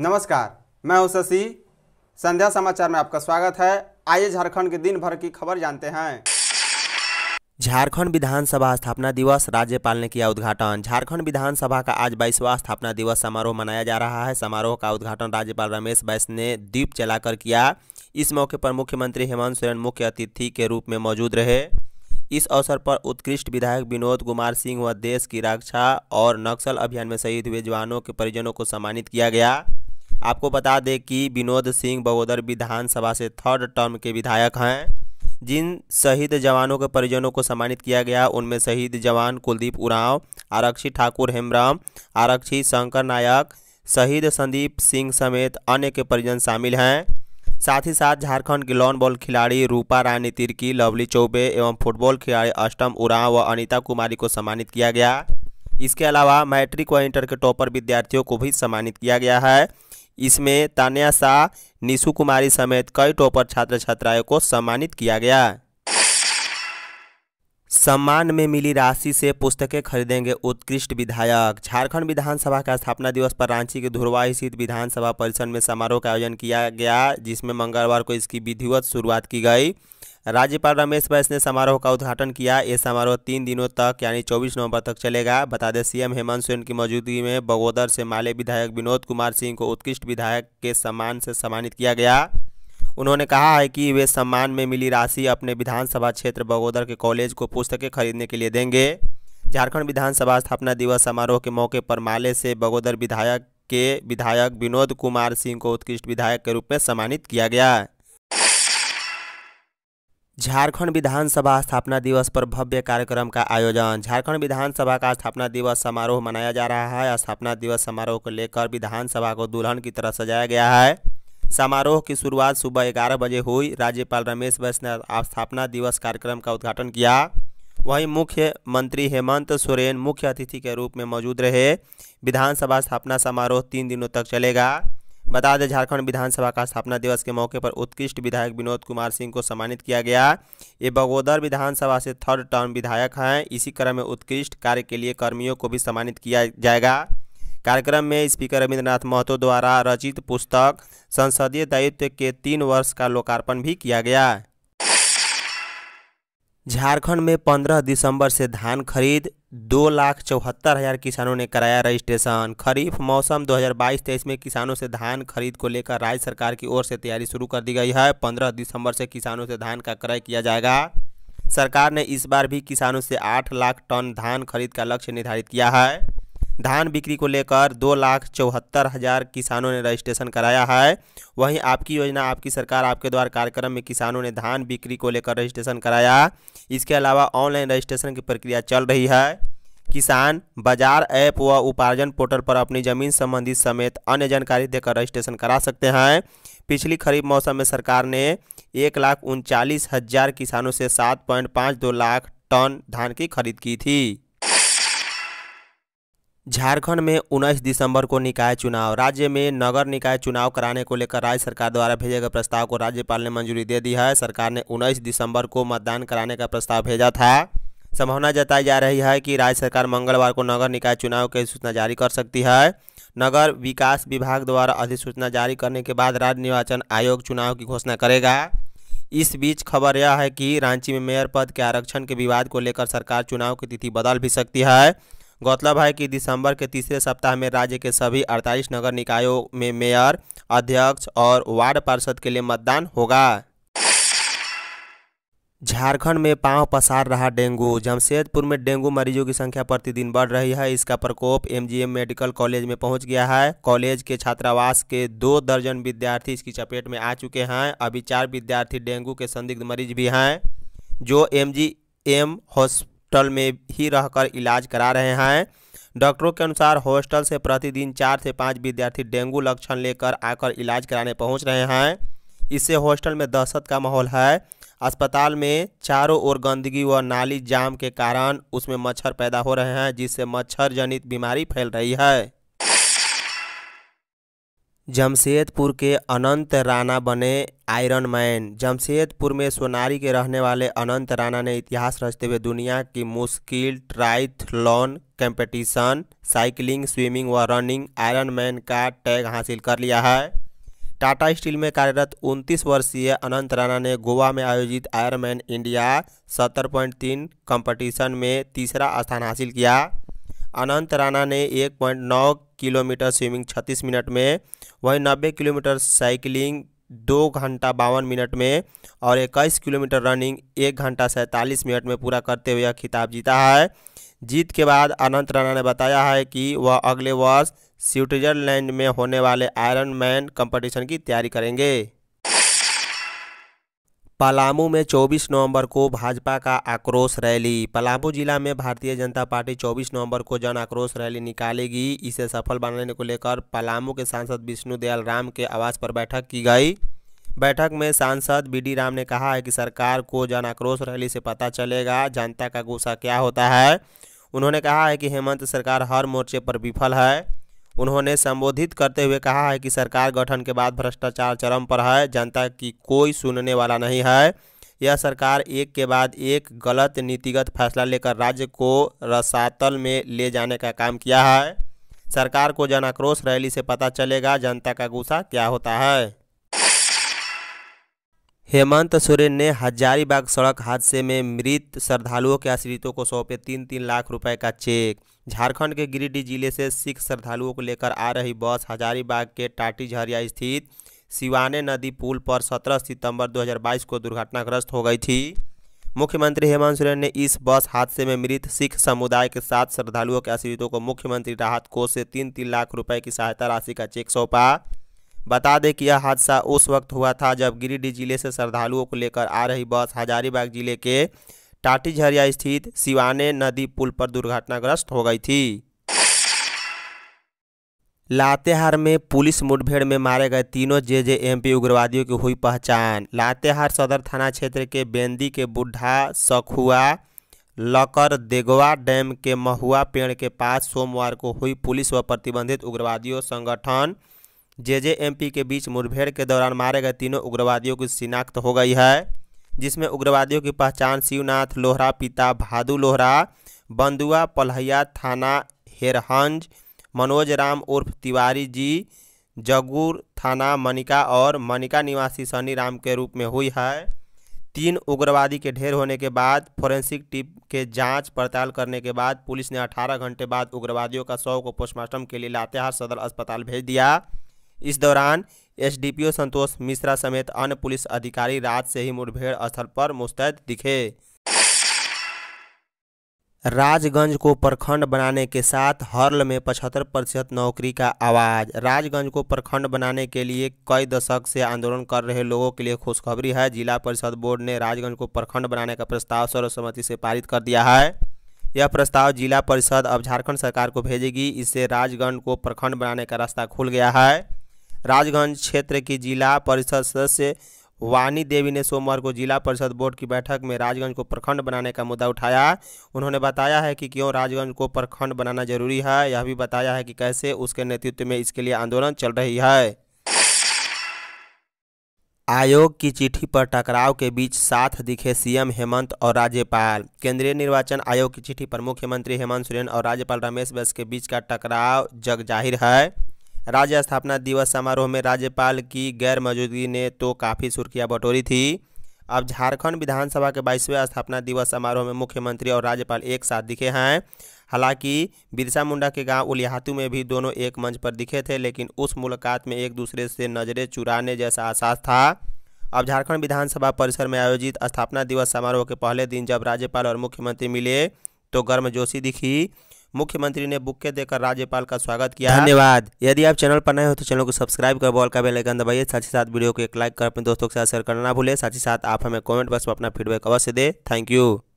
नमस्कार मैं हूं शशि संध्या समाचार में आपका स्वागत है आइए झारखंड के दिन भर की खबर जानते हैं झारखंड विधानसभा स्थापना दिवस राज्यपाल ने किया उद्घाटन झारखंड विधानसभा का आज बाईसवा स्थापना दिवस समारोह मनाया जा रहा है समारोह का उद्घाटन राज्यपाल रमेश बैस ने दीप जलाकर किया इस मौके पर मुख्यमंत्री हेमंत सोरेन मुख्य अतिथि के रूप में मौजूद रहे इस अवसर पर उत्कृष्ट विधायक विनोद कुमार सिंह व देश की रक्षा और नक्सल अभियान में शहीद हुए जवानों के परिजनों को सम्मानित किया गया आपको बता दें कि विनोद सिंह बगोदर विधानसभा से थर्ड टर्म के विधायक हैं जिन शहीद जवानों के परिजनों को सम्मानित किया गया उनमें शहीद जवान कुलदीप उरांव आरक्षी ठाकुर हेमराम आरक्षी शंकर नायक शहीद संदीप सिंह समेत अन्य के परिजन शामिल हैं साथ ही साथ झारखंड की लॉन बॉल खिलाड़ी रूपा रानी तिर्की लवली चौबे एवं फुटबॉल खिलाड़ी अष्टम उरांव व अनिता कुमारी को सम्मानित किया गया इसके अलावा मैट्रिक व इंटर के टॉपर विद्यार्थियों को भी सम्मानित किया गया है इसमें तान्या शाह निशु कुमारी समेत कई टॉपर छात्र छात्राओं को सम्मानित किया गया सम्मान में मिली राशि से पुस्तकें खरीदेंगे उत्कृष्ट विधायक झारखंड विधानसभा का स्थापना दिवस पर रांची के धुरवा स्थित विधानसभा परिसर में समारोह का आयोजन किया गया जिसमें मंगलवार को इसकी विधिवत शुरुआत की गई राज्यपाल रमेश बैस ने समारोह का उद्घाटन किया ये समारोह तीन दिनों तक यानी 24 नवंबर तक चलेगा बता दें सीएम हेमंत सोरेन की मौजूदगी में बगोदर से माले विधायक विनोद कुमार सिंह को उत्कृष्ट विधायक के सम्मान से सम्मानित किया गया उन्होंने कहा है कि वे सम्मान में मिली राशि अपने विधानसभा क्षेत्र बगोदर के कॉलेज को पुस्तकें खरीदने के लिए देंगे झारखंड विधानसभा स्थापना दिवस समारोह के मौके पर माले से बगोदर विधायक के विधायक विनोद कुमार सिंह को उत्कृष्ट विधायक के रूप में सम्मानित किया गया झारखंड विधानसभा स्थापना दिवस पर भव्य कार्यक्रम का आयोजन झारखंड विधानसभा का स्थापना दिवस समारोह मनाया जा रहा है स्थापना दिवस समारोह को लेकर विधानसभा को दुल्हन की तरह सजाया गया है समारोह की शुरुआत सुबह ग्यारह बजे हुई राज्यपाल रमेश बैस ने स्थापना दिवस कार्यक्रम का उद्घाटन किया वहीं मुख्य मंत्री हेमंत सोरेन मुख्य अतिथि के रूप में मौजूद रहे विधानसभा स्थापना समारोह तीन दिनों तक चलेगा बता दें झारखंड विधानसभा का स्थापना दिवस के मौके पर उत्कृष्ट विधायक विनोद कुमार सिंह को सम्मानित किया गया ये बगोदर विधानसभा से थर्ड टर्म विधायक हैं इसी क्रम में उत्कृष्ट कार्य के लिए कर्मियों को भी सम्मानित किया जाएगा कार्यक्रम में स्पीकर रविंद्रनाथ महतो द्वारा रचित पुस्तक संसदीय दायित्व के तीन वर्ष का लोकार्पण भी किया गया झारखंड में 15 दिसंबर से धान खरीद दो लाख चौहत्तर हज़ार किसानों ने कराया रजिस्ट्रेशन खरीफ मौसम 2022-23 में किसानों से धान खरीद को लेकर राज्य सरकार की ओर से तैयारी शुरू कर दी गई है 15 दिसंबर से किसानों से धान का क्रय किया जाएगा सरकार ने इस बार भी किसानों से 8 लाख टन धान खरीद का लक्ष्य निर्धारित किया है धान बिक्री को लेकर दो लाख चौहत्तर हज़ार किसानों ने रजिस्ट्रेशन कराया है वहीं आपकी योजना आपकी सरकार आपके द्वारा कार्यक्रम में किसानों ने धान बिक्री को लेकर रजिस्ट्रेशन कराया इसके अलावा ऑनलाइन रजिस्ट्रेशन की प्रक्रिया चल रही है किसान बाजार ऐप व उपार्जन पोर्टल पर अपनी जमीन संबंधी समेत अन्य जानकारी देकर रजिस्ट्रेशन करा सकते हैं पिछली खरीफ मौसम में सरकार ने एक लाख उनचालीस हज़ार किसानों से सात पॉइंट पाँच दो लाख टन धान की खरीद की थी झारखंड में उन्नीस दिसंबर को निकाय चुनाव राज्य में नगर निकाय चुनाव कराने को लेकर राज्य सरकार द्वारा भेजे गए प्रस्ताव को राज्यपाल ने मंजूरी दे दी है सरकार ने उन्नीस दिसंबर को मतदान कराने का प्रस्ताव भेजा था संभावना जताई जा रही है कि राज्य सरकार मंगलवार को नगर निकाय चुनाव की सूचना जारी कर सकती है नगर विकास विभाग द्वारा अधिसूचना जारी करने के बाद राज्य निर्वाचन आयोग चुनाव की घोषणा करेगा इस बीच खबर यह है कि रांची में मेयर पद के आरक्षण के विवाद को लेकर सरकार चुनाव की तिथि बदल भी सकती है गौतलब है कि दिसंबर के तीसरे सप्ताह में राज्य के सभी अड़तालीस नगर निकायों में मेयर अध्यक्ष और वार्ड पार्षद के लिए मतदान होगा झारखंड में पांव पसार रहा डेंगू जमशेदपुर में डेंगू मरीजों की संख्या प्रतिदिन बढ़ रही है इसका प्रकोप एमजीएम मेडिकल कॉलेज में पहुंच गया है कॉलेज के छात्रावास के दो दर्जन विद्यार्थी इसकी चपेट में आ चुके हैं अभी चार विद्यार्थी डेंगू के संदिग्ध मरीज भी हैं जो M G M hosp hostel में ही रहकर इलाज करा रहे हैं डॉक्टरों के अनुसार हॉस्टल से प्रतिदिन चार से पाँच विद्यार्थी डेंगू लक्षण लेकर आकर इलाज कराने पहुँच रहे हैं इससे हॉस्टल में दहशत का माहौल है अस्पताल में चारों ओर गंदगी व नाली जाम के कारण उसमें मच्छर पैदा हो रहे हैं जिससे मच्छर जनित बीमारी फैल रही है जमशेदपुर के अनंत राणा बने आयरन मैन जमशेदपुर में सोनारी के रहने वाले अनंत राणा ने इतिहास रचते हुए दुनिया की मुश्किल ट्राइथलॉन कंपटीशन साइकिलिंग स्विमिंग व रनिंग आयरन मैन का टैग हासिल कर लिया है टाटा स्टील में कार्यरत 29 वर्षीय अनंत राणा ने गोवा में आयोजित आयरन मैन इंडिया सत्तर पॉइंट में तीसरा स्थान हासिल किया अनंत राणा ने 1.9 किलोमीटर स्विमिंग 36 मिनट में वहीं 90 किलोमीटर साइकिलिंग दो घंटा बावन मिनट में और इक्कीस किलोमीटर रनिंग एक घंटा सैंतालीस मिनट में पूरा करते हुए यह खिताब जीता है जीत के बाद अनंत राणा ने बताया है कि वह अगले वर्ष स्विट्जरलैंड में होने वाले आयरन मैन कंपटीशन की तैयारी करेंगे पलामू में 24 नवंबर को भाजपा का आक्रोश रैली पलामू जिला में भारतीय जनता पार्टी 24 नवंबर को जन आक्रोश रैली निकालेगी इसे सफल बनाने को लेकर पलामू के सांसद विष्णु दयाल राम के आवास पर बैठक की गई बैठक में सांसद बीडी राम ने कहा है कि सरकार को जन आक्रोश रैली से पता चलेगा जनता का गुस्सा क्या होता है उन्होंने कहा है कि हेमंत सरकार हर मोर्चे पर विफल है उन्होंने संबोधित करते हुए कहा है कि सरकार गठन के बाद भ्रष्टाचार चरम पर है जनता की कोई सुनने वाला नहीं है यह सरकार एक के बाद एक गलत नीतिगत फैसला लेकर राज्य को रसातल में ले जाने का काम किया है सरकार को जन आक्रोश रैली से पता चलेगा जनता का गुस्सा क्या होता है हेमंत सोरेन ने हजारीबाग सड़क हादसे में मृत श्रद्धालुओं के आश्रितों को सौंपे तीन तीन लाख रुपए का चेक झारखंड के गिरिडीह जिले से सिख श्रद्धालुओं को लेकर आ रही बस हजारीबाग के टाटी झरिया स्थित सिवाने नदी पुल पर 17 सितंबर 2022 को दुर्घटनाग्रस्त हो गई थी मुख्यमंत्री हेमंत सोरेन ने इस बस हादसे में मृत सिख समुदाय के साथ श्रद्धालुओं के आश्रितों को मुख्यमंत्री राहत कोष से तीन तीन लाख रुपये की सहायता राशि का चेक सौंपा बता दें कि यह हादसा उस वक्त हुआ था जब गिरिडीह जिले से श्रद्धालुओं को लेकर आ रही बस हजारीबाग जिले के टाटीझरिया स्थित सिवाने नदी पुल पर दुर्घटनाग्रस्त हो गई थी लातेहार में पुलिस मुठभेड़ में मारे गए तीनों जे जे पी उग्रवादियों की हुई पहचान लातेहार सदर थाना क्षेत्र के बेंदी के बुढ़ा सखुआ लकर देगवा डैम के महुआ पेड़ के पास सोमवार को हुई पुलिस व प्रतिबंधित उग्रवादियों संगठन जेजेएमपी के बीच मुठभेड़ के दौरान मारे गए तीनों उग्रवादियों की शिनाख्त हो गई है जिसमें उग्रवादियों की पहचान शिवनाथ लोहरा पिता भादू लोहरा बंदुआ पल्हैया थाना हेरहंज मनोज राम उर्फ तिवारी जी जगूर थाना मनिका और मनिका निवासी सनी राम के रूप में हुई है तीन उग्रवादी के ढेर होने के बाद फोरेंसिक टीम के जांच पड़ताल करने के बाद पुलिस ने 18 घंटे बाद उग्रवादियों का शव को पोस्टमार्टम के लिए लातेहार सदर अस्पताल भेज दिया इस दौरान एसडीपीओ संतोष मिश्रा समेत अन्य पुलिस अधिकारी रात से ही मुठभेड़ स्थल पर मुस्तैद दिखे राजगंज को प्रखंड बनाने के साथ हर्ल में पचहत्तर प्रतिशत नौकरी का आवाज राजगंज को प्रखंड बनाने के लिए कई दशक से आंदोलन कर रहे लोगों के लिए खुशखबरी है जिला परिषद बोर्ड ने राजगंज को प्रखंड बनाने का प्रस्ताव सर्वसम्मति से पारित कर दिया है यह प्रस्ताव जिला परिषद अब झारखंड सरकार को भेजेगी इससे राजगंज को प्रखंड बनाने का रास्ता खुल गया है राजगंज क्षेत्र की जिला परिषद सदस्य वानी देवी ने सोमवार को जिला परिषद बोर्ड की बैठक में राजगंज को प्रखंड बनाने का मुद्दा उठाया उन्होंने बताया है कि क्यों राजगंज को प्रखंड बनाना जरूरी है यह भी बताया है कि कैसे उसके नेतृत्व में इसके लिए आंदोलन चल रही है आयोग की चिट्ठी पर टकराव के बीच साथ दिखे सीएम हेमंत और राज्यपाल केंद्रीय निर्वाचन आयोग की चिट्ठी पर मुख्यमंत्री हेमंत सोरेन और राज्यपाल रमेश बैस के बीच का टकराव जग जाहिर है राज्य स्थापना दिवस समारोह में राज्यपाल की गैर मौजूदगी ने तो काफ़ी सुर्खियाँ बटोरी थी अब झारखंड विधानसभा के बाईसवें स्थापना दिवस समारोह में मुख्यमंत्री और राज्यपाल एक साथ दिखे हैं हालांकि बिरसा मुंडा के गांव उलियातू में भी दोनों एक मंच पर दिखे थे लेकिन उस मुलाकात में एक दूसरे से नज़रें चुराने जैसा एहसास था अब झारखंड विधानसभा परिसर में आयोजित स्थापना दिवस समारोह के पहले दिन जब राज्यपाल और मुख्यमंत्री मिले तो गर्मजोशी दिखी मुख्यमंत्री ने बुक्के देकर राज्यपाल का स्वागत किया धन्यवाद यदि आप चैनल पर नए हो तो चैनल को सब्सक्राइब कर बॉल का बेलाइकन दबाइए साथ ही साथ वीडियो को एक लाइक कर अपने दोस्तों के साथ शेयर करना ना भूलें साथ ही साथ आप हमें कॉमेंट बॉक्स में अपना फीडबैक अवश्य दे थैंक यू